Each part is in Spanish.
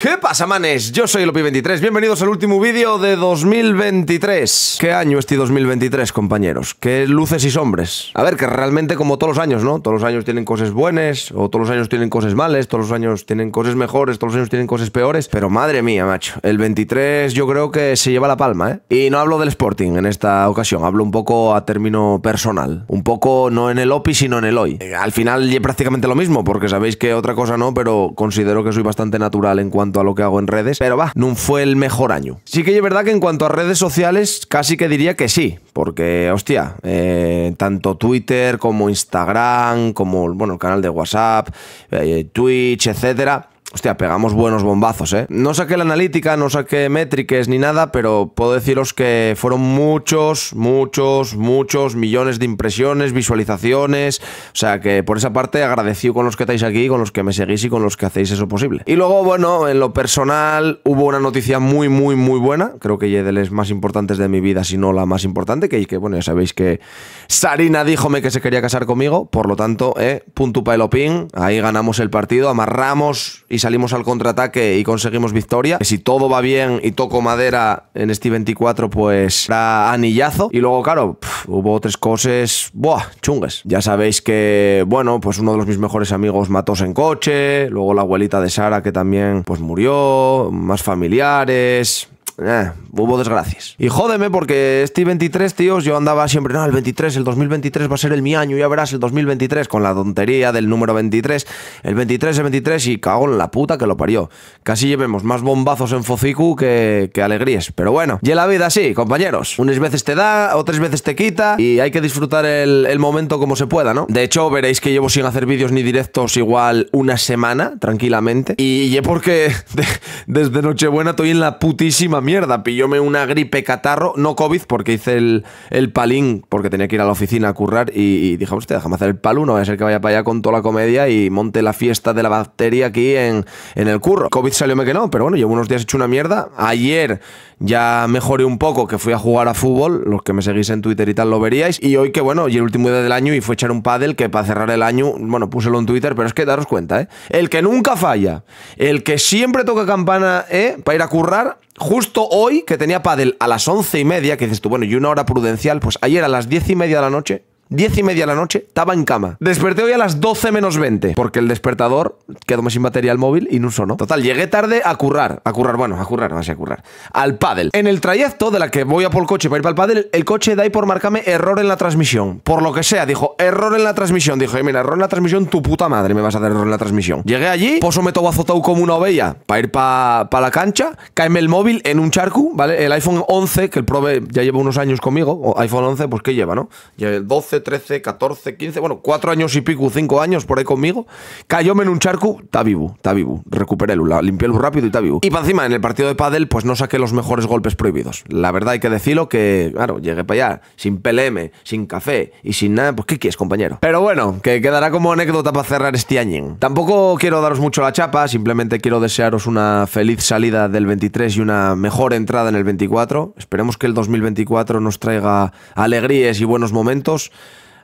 ¿Qué pasa, manes? Yo soy Lopi23, bienvenidos al último vídeo de 2023. ¿Qué año este 2023, compañeros? ¿Qué luces y sombras? A ver, que realmente como todos los años, ¿no? Todos los años tienen cosas buenas, o todos los años tienen cosas males, todos los años tienen cosas mejores, todos los años tienen cosas peores, pero madre mía, macho, el 23 yo creo que se lleva la palma, ¿eh? Y no hablo del Sporting en esta ocasión, hablo un poco a término personal, un poco no en el Opi, sino en el hoy. Eh, al final prácticamente lo mismo, porque sabéis que otra cosa no, pero considero que soy bastante natural en cuanto a lo que hago en redes, pero va, no fue el mejor año. Sí que es verdad que en cuanto a redes sociales, casi que diría que sí, porque, hostia, eh, tanto Twitter como Instagram, como, bueno, el canal de WhatsApp, eh, Twitch, etcétera, Hostia, pegamos buenos bombazos, ¿eh? No saqué la analítica, no saqué métricas ni nada, pero puedo deciros que fueron muchos, muchos, muchos millones de impresiones, visualizaciones. O sea que por esa parte agradecido con los que estáis aquí, con los que me seguís y con los que hacéis eso posible. Y luego, bueno, en lo personal hubo una noticia muy, muy, muy buena. Creo que ya de las más importantes de mi vida, si no la más importante, que, bueno, ya sabéis que Sarina díjome que se quería casar conmigo. Por lo tanto, eh, punto pin Ahí ganamos el partido, amarramos salimos al contraataque y conseguimos victoria. si todo va bien y toco madera en este 24, pues era anillazo. Y luego, claro, hubo tres cosas, buah, chungues. Ya sabéis que, bueno, pues uno de los mis mejores amigos matóse en coche, luego la abuelita de Sara que también pues murió, más familiares, eh, hubo desgracias. Y jódeme porque este 23, tíos, yo andaba siempre, no, el 23, el 2023 va a ser el mi año, ya verás el 2023, con la tontería del número 23, el 23, el 23, y cago en la puta que lo parió. Casi llevemos más bombazos en Focicu que, alegrías. Pero bueno, Ya la vida así, compañeros. Unas veces te da, otras veces te quita, y hay que disfrutar el, momento como se pueda, ¿no? De hecho, veréis que llevo sin hacer vídeos ni directos igual una semana, tranquilamente. Y, llevo porque desde Nochebuena estoy en la putísima mierda, pillóme una gripe catarro, no COVID, porque hice el, palín, porque tenía que ir a la oficina a currar y, dije, hostia, déjame hacer el palo, no voy a ser que vaya para allá con toda la comedia y monte la fiesta de la bacteria aquí en, el curro. COVID salióme que no, pero bueno, llevo unos días hecho una mierda. Ayer ya mejoré un poco, que fui a jugar a fútbol, los que me seguís en Twitter y tal lo veríais, y hoy que bueno, y el último día del año y fue echar un paddle que para cerrar el año, bueno, púselo en Twitter, pero es que daros cuenta, ¿eh? El que nunca falla, el que siempre toca campana, ¿eh? Para ir a currar, justo hoy, que tenía padel a las once y media, que dices tú, bueno, y una hora prudencial, pues ayer a las diez y media de la noche 10 y media de la noche, estaba en cama. Desperté hoy a las 12 menos 20, porque el despertador quedó sin batería el móvil y no sonó. Total, llegué tarde a currar, a currar, bueno, a currar, no a currar, al pádel. En el trayecto de la que voy a por el coche para ir para el pádel, el coche da ahí por marcarme error en la transmisión. Por lo que sea, dijo, error en la transmisión. Dijo, mira, error en la transmisión, tu puta madre me vas a dar error en la transmisión. Llegué allí, poso me tobo como una oveja para ir para la cancha, caeme el móvil en un charco, ¿vale? El iPhone 11, que el prove ya llevo unos años conmigo, o iPhone 11, pues qué lleva, ¿no? el 12, 13, 14, 15, bueno, 4 años y pico, 5 años por ahí conmigo. Cayóme en un charco está vivo, está vivo. Recuperé el limpié el rápido y está vivo. Y para encima, en el partido de pádel, pues no saqué los mejores golpes prohibidos. La verdad hay que decirlo que, claro, llegué para allá sin PLM, sin café y sin nada, pues ¿qué quieres, compañero? Pero bueno, que quedará como anécdota para cerrar este año. Tampoco quiero daros mucho la chapa, simplemente quiero desearos una feliz salida del 23 y una mejor entrada en el 24. Esperemos que el 2024 nos traiga alegrías y buenos momentos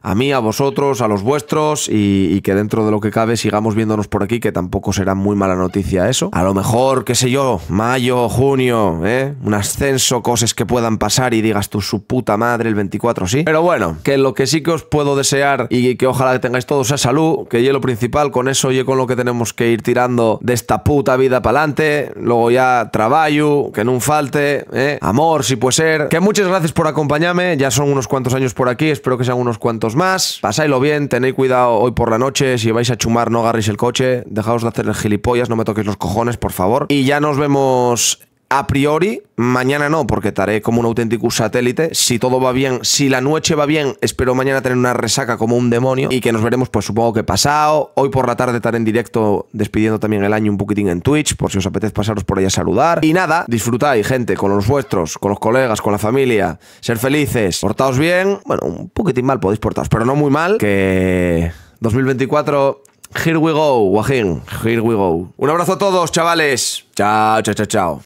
a mí, a vosotros, a los vuestros y, que dentro de lo que cabe sigamos viéndonos por aquí, que tampoco será muy mala noticia eso. A lo mejor, qué sé yo, mayo, junio, ¿eh? un ascenso, cosas que puedan pasar y digas tú su puta madre el 24, sí. Pero bueno, que lo que sí que os puedo desear y que ojalá que tengáis todos esa salud, que hielo lo principal, con eso y con lo que tenemos que ir tirando de esta puta vida para adelante. Luego ya trabajo, que no falte, ¿eh? amor, si puede ser. Que muchas gracias por acompañarme, ya son unos cuantos años por aquí, espero que sean unos cuantos más. pasáislo bien, tened cuidado hoy por la noche. Si vais a chumar, no agarréis el coche. Dejaos de hacer el gilipollas, no me toquéis los cojones, por favor. Y ya nos vemos a priori, mañana no, porque estaré como un auténtico satélite. Si todo va bien, si la noche va bien, espero mañana tener una resaca como un demonio y que nos veremos, pues supongo que pasado. Hoy por la tarde estaré en directo despidiendo también el año un poquitín en Twitch, por si os apetece pasaros por ahí a saludar. Y nada, disfrutáis, gente, con los vuestros, con los colegas, con la familia. Ser felices, portaos bien. Bueno, un poquitín mal podéis portaros, pero no muy mal, que 2024... Here we go, Here we go. Un abrazo a todos, chavales. Chao, chao, chao, chao.